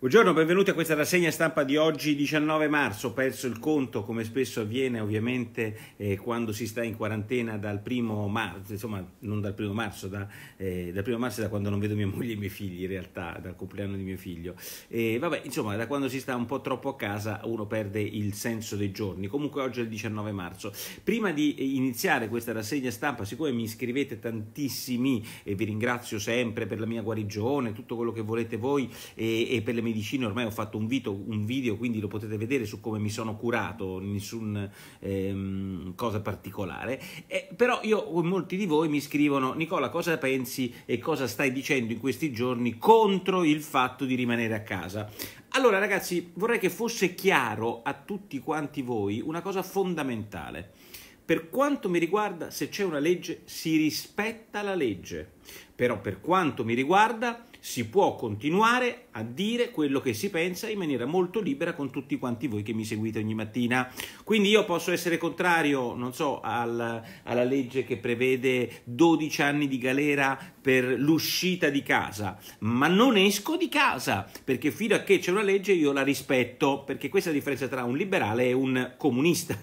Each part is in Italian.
Buongiorno, benvenuti a questa rassegna stampa di oggi 19 marzo, Ho perso il conto come spesso avviene ovviamente eh, quando si sta in quarantena dal primo marzo, insomma non dal primo marzo, da, eh, dal primo marzo è da quando non vedo mia moglie e i miei figli in realtà, dal compleanno di mio figlio. E vabbè, insomma da quando si sta un po' troppo a casa uno perde il senso dei giorni, comunque oggi è il 19 marzo. Prima di eh, iniziare questa rassegna stampa, siccome mi iscrivete tantissimi e vi ringrazio sempre per la mia guarigione, tutto quello che volete voi e, e per le mie medicine, ormai ho fatto un, video, un video quindi lo potete vedere su come mi sono curato, nessuna ehm, cosa particolare, eh, però io, molti di voi mi scrivono Nicola cosa pensi e cosa stai dicendo in questi giorni contro il fatto di rimanere a casa? Allora ragazzi vorrei che fosse chiaro a tutti quanti voi una cosa fondamentale. Per quanto mi riguarda, se c'è una legge, si rispetta la legge. Però per quanto mi riguarda, si può continuare a dire quello che si pensa in maniera molto libera con tutti quanti voi che mi seguite ogni mattina. Quindi io posso essere contrario, non so, al, alla legge che prevede 12 anni di galera per l'uscita di casa, ma non esco di casa, perché fino a che c'è una legge io la rispetto, perché questa è la differenza tra un liberale e un comunista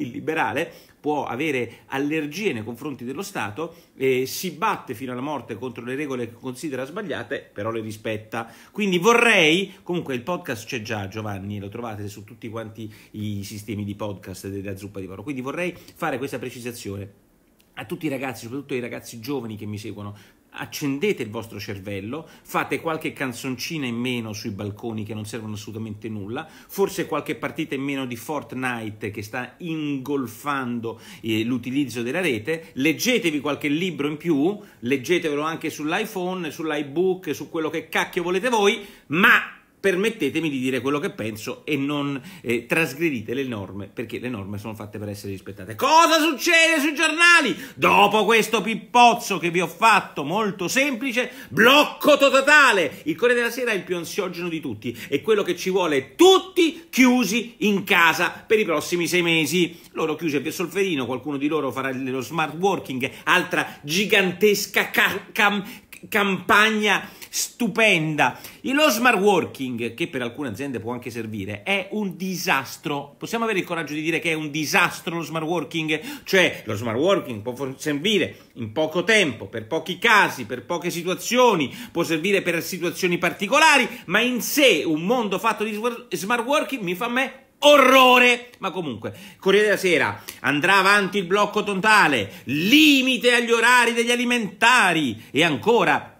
il liberale può avere allergie nei confronti dello Stato, e si batte fino alla morte contro le regole che considera sbagliate, però le rispetta. Quindi vorrei, comunque il podcast c'è già Giovanni, lo trovate su tutti quanti i sistemi di podcast della zuppa di Varo, quindi vorrei fare questa precisazione a tutti i ragazzi, soprattutto ai ragazzi giovani che mi seguono, accendete il vostro cervello, fate qualche canzoncina in meno sui balconi che non servono assolutamente nulla, forse qualche partita in meno di Fortnite che sta ingolfando eh, l'utilizzo della rete, leggetevi qualche libro in più, leggetevelo anche sull'iPhone, sull'iBook, su quello che cacchio volete voi, ma permettetemi di dire quello che penso e non eh, trasgredite le norme, perché le norme sono fatte per essere rispettate. Cosa succede sui giornali? Dopo questo pippozzo che vi ho fatto, molto semplice, blocco totale. Il Corriere della Sera è il più ansiogeno di tutti, è quello che ci vuole tutti chiusi in casa per i prossimi sei mesi. Loro chiusi a Via Solferino, qualcuno di loro farà lo smart working, altra gigantesca ca- cam- campagna stupenda. E lo smart working, che per alcune aziende può anche servire, è un disastro. Possiamo avere il coraggio di dire che è un disastro lo smart working? Cioè, lo smart working può servire in poco tempo, per pochi casi, per poche situazioni, può servire per situazioni particolari, ma in sé un mondo fatto di smart working mi fa a me Orrore! Ma comunque, Corriere della Sera, andrà avanti il blocco totale, limite agli orari degli alimentari e ancora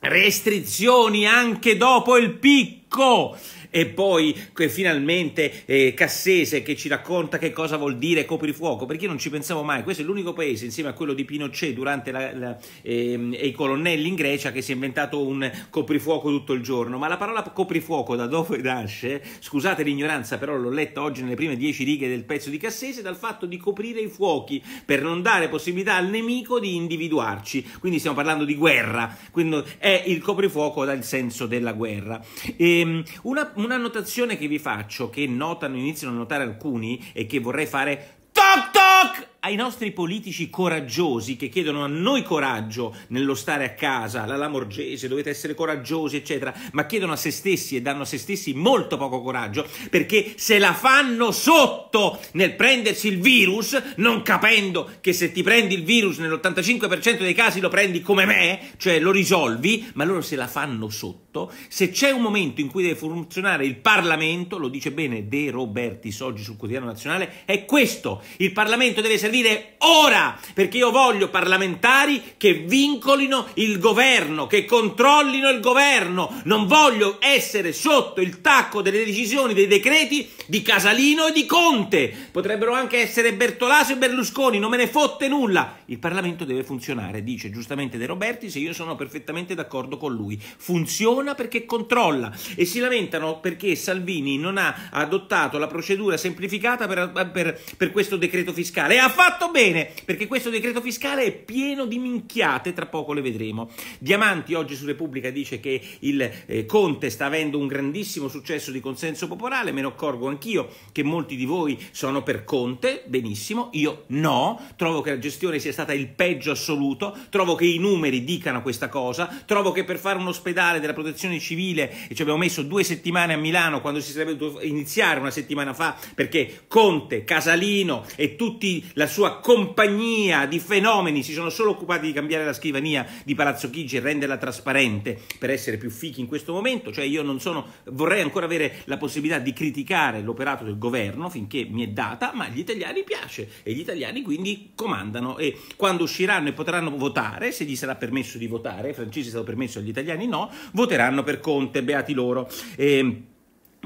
restrizioni anche dopo il picco e poi finalmente eh, Cassese che ci racconta che cosa vuol dire coprifuoco, perché io non ci pensavo mai, questo è l'unico paese insieme a quello di Pinochet durante la, la, ehm, i colonnelli in Grecia che si è inventato un coprifuoco tutto il giorno, ma la parola coprifuoco da dove nasce, scusate l'ignoranza però l'ho letta oggi nelle prime dieci righe del pezzo di Cassese, dal fatto di coprire i fuochi per non dare possibilità al nemico di individuarci, quindi stiamo parlando di guerra, quindi è il coprifuoco dal senso della guerra. E, ehm, una, una notazione che vi faccio, che notano, iniziano a notare alcuni e che vorrei fare toc toc ai nostri politici coraggiosi che chiedono a noi coraggio nello stare a casa, la Lamorgese, dovete essere coraggiosi, eccetera, ma chiedono a se stessi e danno a se stessi molto poco coraggio perché se la fanno sotto nel prendersi il virus, non capendo che se ti prendi il virus nell'85% dei casi lo prendi come me, cioè lo risolvi, ma loro se la fanno sotto, se c'è un momento in cui deve funzionare il Parlamento, lo dice bene De Robertis oggi sul quotidiano nazionale, è questo, il Parlamento deve servire intervenire ora, perché io voglio parlamentari che vincolino il governo, che controllino il governo, non voglio essere sotto il tacco delle decisioni, dei decreti di Casalino e di Conte, potrebbero anche essere Bertolaso e Berlusconi, non me ne fotte nulla, il Parlamento deve funzionare, dice giustamente De Roberti, se io sono perfettamente d'accordo con lui, funziona perché controlla e si lamentano perché Salvini non ha adottato la procedura semplificata per, per, per questo decreto fiscale ha fatto fatto bene, perché questo decreto fiscale è pieno di minchiate, tra poco le vedremo. Diamanti oggi su Repubblica dice che il eh, Conte sta avendo un grandissimo successo di consenso popolare, me ne accorgo anch'io che molti di voi sono per Conte, benissimo, io no, trovo che la gestione sia stata il peggio assoluto, trovo che i numeri dicano questa cosa, trovo che per fare un ospedale della protezione civile ci abbiamo messo due settimane a Milano quando si sarebbe dovuto iniziare una settimana fa, perché Conte, Casalino e tutti la sua compagnia di fenomeni si sono solo occupati di cambiare la scrivania di Palazzo Chigi e renderla trasparente per essere più fichi in questo momento, cioè io non sono, vorrei ancora avere la possibilità di criticare l'operato del governo finché mi è data, ma agli italiani piace e gli italiani quindi comandano e quando usciranno e potranno votare, se gli sarà permesso di votare, francesi è stato permesso, agli italiani no, voteranno per Conte, beati loro. E, ehm,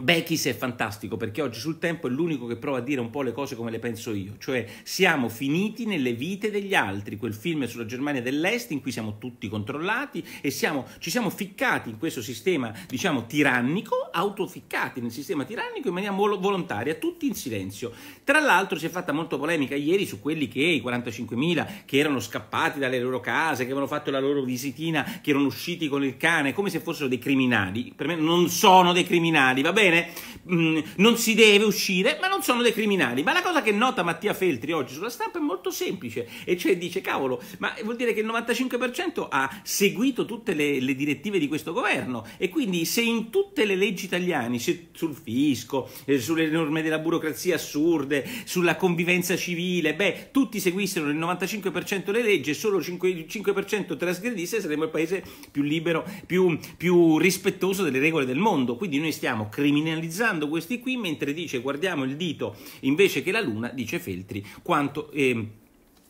Bechis è fantastico perché oggi sul tempo è l'unico che prova a dire un po' le cose come le penso io, cioè siamo finiti nelle vite degli altri, quel film sulla Germania dell'Est in cui siamo tutti controllati e siamo, ci siamo ficcati in questo sistema, diciamo, tirannico, autoficcati nel sistema tirannico in maniera volontaria, tutti in silenzio. Tra l'altro si è fatta molto polemica ieri su quelli che, i 45.000, che erano scappati dalle loro case, che avevano fatto la loro visitina, che erano usciti con il cane, come se fossero dei criminali. Per me non sono dei criminali, va bene? bene? Mm, non si deve uscire, ma non sono dei criminali. Ma la cosa che nota Mattia Feltri oggi sulla stampa è molto semplice, e cioè dice, cavolo, ma vuol dire che il 95% ha seguito tutte le, le direttive di questo governo, e quindi se in tutte le leggi italiane, sul fisco, eh, sulle norme della burocrazia assurde, sulla convivenza civile, beh, tutti seguissero nel 95% le leggi e solo il 5%, 5 trasgredisse, saremmo il paese più libero, più, più rispettoso delle regole del mondo. Quindi noi stiamo criminalizzando criminalizzando questi qui, mentre dice guardiamo il dito invece che la luna, dice Feltri, quanto... Eh,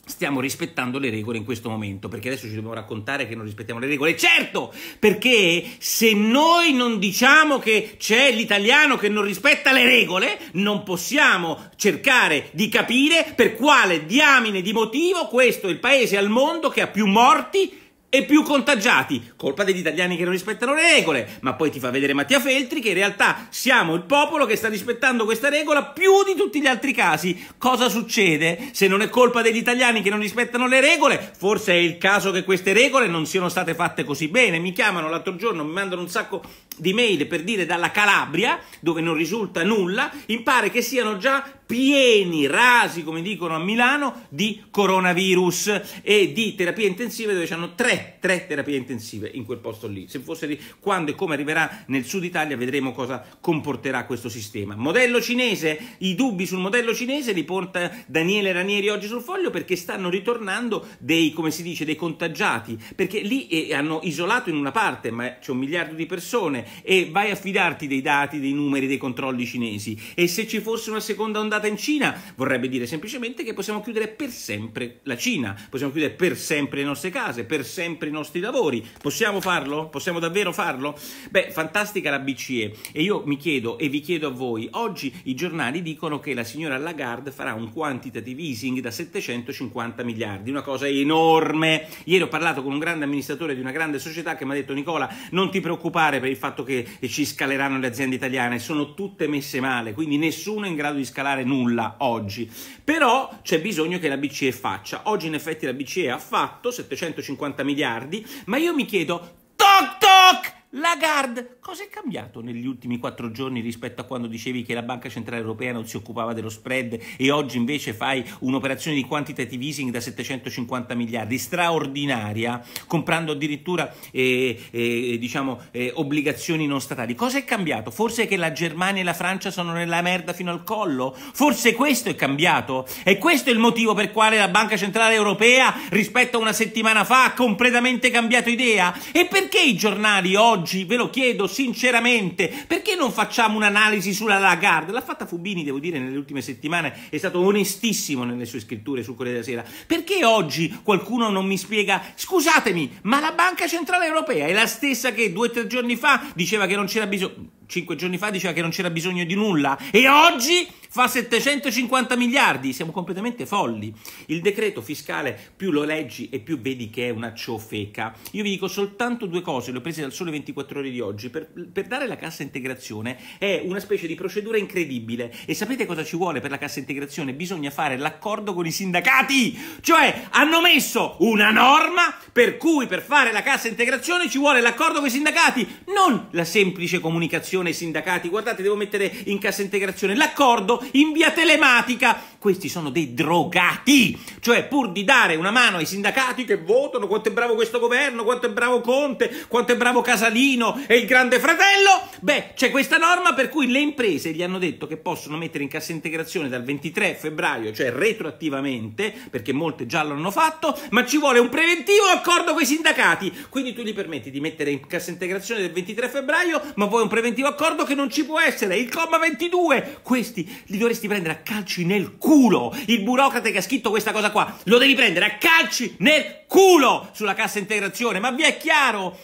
stiamo rispettando le regole in questo momento, perché adesso ci dobbiamo raccontare che non rispettiamo le regole. Certo, perché se noi non diciamo che c'è l'italiano che non rispetta le regole, non possiamo cercare di capire per quale diamine di motivo questo è il paese al mondo che ha più morti e più contagiati, colpa degli italiani che non rispettano le regole, ma poi ti fa vedere Mattia Feltri che in realtà siamo il popolo che sta rispettando questa regola più di tutti gli altri casi. Cosa succede? Se non è colpa degli italiani che non rispettano le regole, forse è il caso che queste regole non siano state fatte così bene. Mi chiamano l'altro giorno, mi mandano un sacco di mail per dire dalla Calabria, dove non risulta nulla, impare che siano già pieni, rasi, come dicono a Milano, di coronavirus e di terapie intensive dove hanno tre day. tre terapie intensive in quel posto lì. Se fosse di quando e come arriverà nel sud Italia vedremo cosa comporterà questo sistema. Modello cinese, i dubbi sul modello cinese li porta Daniele Ranieri oggi sul foglio perché stanno ritornando dei, come si dice, dei contagiati, perché lì eh, hanno isolato in una parte, ma c'è un miliardo di persone e vai a fidarti dei dati, dei numeri, dei controlli cinesi. E se ci fosse una seconda ondata in Cina, vorrebbe dire semplicemente che possiamo chiudere per sempre la Cina, possiamo chiudere per sempre le nostre case, per sempre i nostri lavori. Possiamo farlo? Possiamo davvero farlo? Beh, fantastica la BCE. E io mi chiedo e vi chiedo a voi, oggi i giornali dicono che la signora Lagarde farà un quantitative easing da 750 miliardi, una cosa enorme. Ieri ho parlato con un grande amministratore di una grande società che mi ha detto Nicola, non ti preoccupare per il fatto che ci scaleranno le aziende italiane, sono tutte messe male, quindi nessuno è in grado di scalare nulla oggi. Però c'è bisogno che la BCE faccia. Oggi in effetti la BCE ha fatto 750 miliardi miliardi, ma io mi chiedo, toc toc! Lagarde, cosa è cambiato negli ultimi quattro giorni rispetto a quando dicevi che la Banca Centrale Europea non si occupava dello spread e oggi invece fai un'operazione di quantitative easing da 750 miliardi, straordinaria, comprando addirittura eh, eh, diciamo, eh, obbligazioni non statali? Cosa è cambiato? Forse che la Germania e la Francia sono nella merda fino al collo? Forse questo è cambiato? E questo è il motivo per quale la Banca Centrale Europea rispetto a una settimana fa ha completamente cambiato idea? E perché i giornali oggi oggi, ve lo chiedo sinceramente, perché non facciamo un'analisi sulla Lagarde? L'ha fatta Fubini, devo dire, nelle ultime settimane, è stato onestissimo nelle sue scritture sul Corriere della Sera. Perché oggi qualcuno non mi spiega, scusatemi, ma la Banca Centrale Europea è la stessa che due o tre giorni fa diceva che non c'era bisogno cinque giorni fa diceva che non c'era bisogno di nulla e oggi fa 750 miliardi, siamo completamente folli. Il decreto fiscale più lo leggi e più vedi che è una ciofeca. Io vi dico soltanto due cose, le ho prese dal sole 24 ore di oggi, per, per dare la cassa integrazione è una specie di procedura incredibile e sapete cosa ci vuole per la cassa integrazione? Bisogna fare l'accordo con i sindacati, cioè hanno messo una norma per cui per fare la cassa integrazione ci vuole l'accordo con i sindacati, non la semplice comunicazione associazione, sindacati, guardate devo mettere in cassa integrazione l'accordo in via telematica questi sono dei drogati, cioè pur di dare una mano ai sindacati che votano quanto è bravo questo governo, quanto è bravo Conte, quanto è bravo Casalino e il grande fratello, beh c'è questa norma per cui le imprese gli hanno detto che possono mettere in cassa integrazione dal 23 febbraio, cioè retroattivamente, perché molte già l'hanno fatto, ma ci vuole un preventivo accordo con i sindacati, quindi tu gli permetti di mettere in cassa integrazione del 23 febbraio, ma vuoi un preventivo accordo che non ci può essere, il comma 22, questi li dovresti prendere a calci nel culo culo! Il burocrate che ha scritto questa cosa qua, lo devi prendere a calci nel culo sulla cassa integrazione, ma vi è chiaro?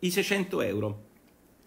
I 600 euro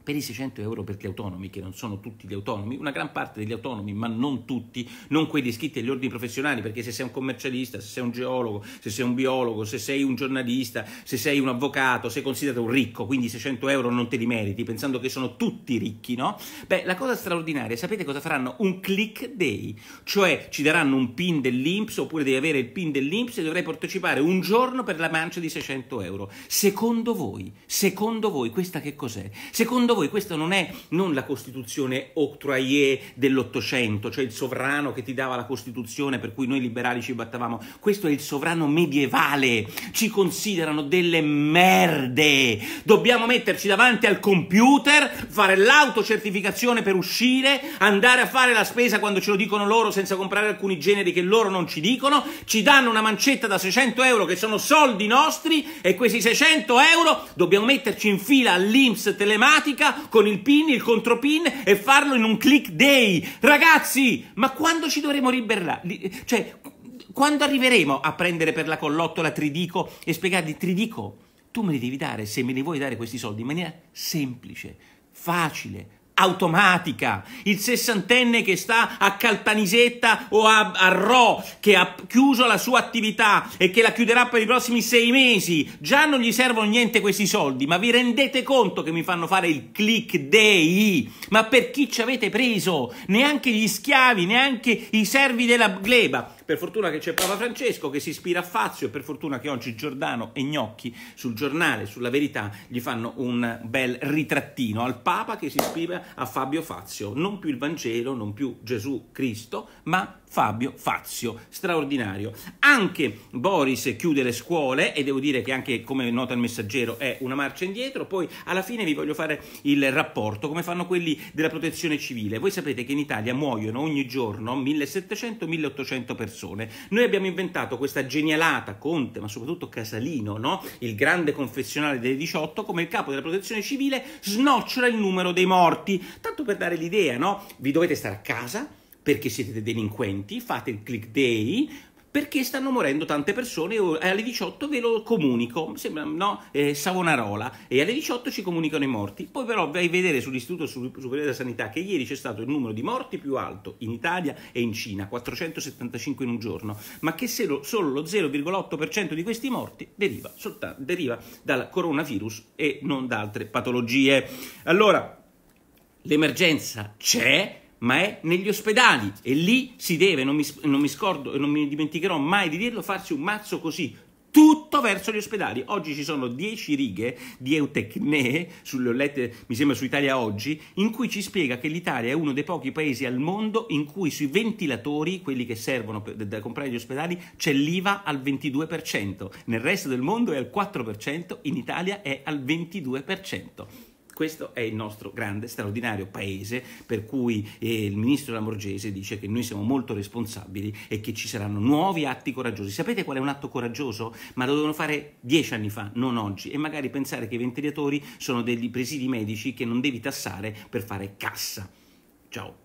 per i 600 euro per gli autonomi, che non sono tutti gli autonomi, una gran parte degli autonomi, ma non tutti, non quelli iscritti agli ordini professionali, perché se sei un commercialista, se sei un geologo, se sei un biologo, se sei un giornalista, se sei un avvocato, sei considerato un ricco, quindi 600 euro non te li meriti, pensando che sono tutti ricchi, no? Beh, la cosa straordinaria, sapete cosa faranno? Un click day, cioè ci daranno un pin dell'Inps, oppure devi avere il pin dell'Inps e dovrai partecipare un giorno per la mancia di 600 euro. Secondo voi, secondo voi, questa che cos'è? Secondo Secondo voi questa non è non la Costituzione octroyer dell'Ottocento, cioè il sovrano che ti dava la Costituzione per cui noi liberali ci battavamo, questo è il sovrano medievale, ci considerano delle merde, dobbiamo metterci davanti al computer, fare l'autocertificazione per uscire, andare a fare la spesa quando ce lo dicono loro senza comprare alcuni generi che loro non ci dicono, ci danno una mancetta da 600 euro che sono soldi nostri e questi 600 euro dobbiamo metterci in fila all'Inps telematica banca con il pin, il contropin e farlo in un click day. Ragazzi, ma quando ci dovremo liberare? Cioè, quando arriveremo a prendere per la collottola Tridico e spiegargli Tridico, tu me li devi dare se me li vuoi dare questi soldi in maniera semplice, facile, automatica, il sessantenne che sta a Caltanisetta o a, a Rho, che ha chiuso la sua attività e che la chiuderà per i prossimi sei mesi, già non gli servono niente questi soldi, ma vi rendete conto che mi fanno fare il click day? Ma per chi ci avete preso? Neanche gli schiavi, neanche i servi della gleba. Per fortuna che c'è Papa Francesco che si ispira a Fazio e per fortuna che oggi Giordano e Gnocchi sul giornale, sulla verità, gli fanno un bel ritrattino al Papa che si ispira a Fabio Fazio, non più il Vangelo, non più Gesù Cristo, ma Fabio Fazio, straordinario. Anche Boris chiude le scuole e devo dire che anche come nota il messaggero è una marcia indietro, poi alla fine vi voglio fare il rapporto, come fanno quelli della protezione civile. Voi sapete che in Italia muoiono ogni giorno 1700-1800 persone persone. Noi abbiamo inventato questa genialata Conte, ma soprattutto Casalino, no? il grande confessionale delle 18, come il capo della protezione civile snocciola il numero dei morti. Tanto per dare l'idea, no? vi dovete stare a casa perché siete delinquenti, fate il click day, perché stanno morendo tante persone e alle 18 ve lo comunico, sembra, no? Eh, Savonarola, e alle 18 ci comunicano i morti. Poi però vai a vedere sull'Istituto Superiore della Sanità che ieri c'è stato il numero di morti più alto in Italia e in Cina, 475 in un giorno, ma che lo, solo lo 0,8% di questi morti deriva, solta, deriva dal coronavirus e non da altre patologie. Allora, l'emergenza c'è, ma è negli ospedali e lì si deve, non mi, non mi scordo, non mi dimenticherò mai di dirlo, farsi un mazzo così, tutto verso gli ospedali. Oggi ci sono 10 righe di Eutecne, sulle lette, mi sembra su Italia Oggi, in cui ci spiega che l'Italia è uno dei pochi paesi al mondo in cui sui ventilatori, quelli che servono per, da comprare gli ospedali, c'è l'IVA al 22%, nel resto del mondo è al 4%, in Italia è al 22%. Questo è il nostro grande, straordinario paese per cui eh, il ministro Lamorgese dice che noi siamo molto responsabili e che ci saranno nuovi atti coraggiosi. Sapete qual è un atto coraggioso? Ma lo dovevano fare dieci anni fa, non oggi. E magari pensare che i ventilatori sono degli presidi medici che non devi tassare per fare cassa. Ciao.